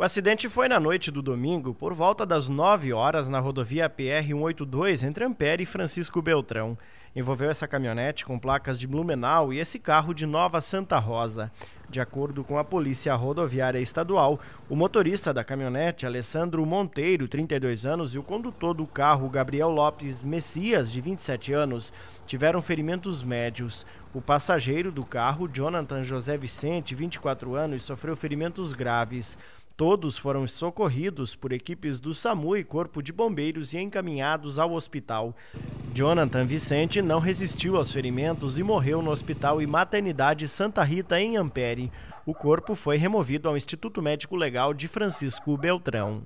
O acidente foi na noite do domingo, por volta das 9 horas, na rodovia PR-182, entre Ampere e Francisco Beltrão. Envolveu essa caminhonete com placas de Blumenau e esse carro de Nova Santa Rosa. De acordo com a Polícia Rodoviária Estadual, o motorista da caminhonete, Alessandro Monteiro, 32 anos, e o condutor do carro, Gabriel Lopes Messias, de 27 anos, tiveram ferimentos médios. O passageiro do carro, Jonathan José Vicente, 24 anos, sofreu ferimentos graves. Todos foram socorridos por equipes do SAMU e Corpo de Bombeiros e encaminhados ao hospital. Jonathan Vicente não resistiu aos ferimentos e morreu no Hospital e Maternidade Santa Rita, em Ampere. O corpo foi removido ao Instituto Médico Legal de Francisco Beltrão.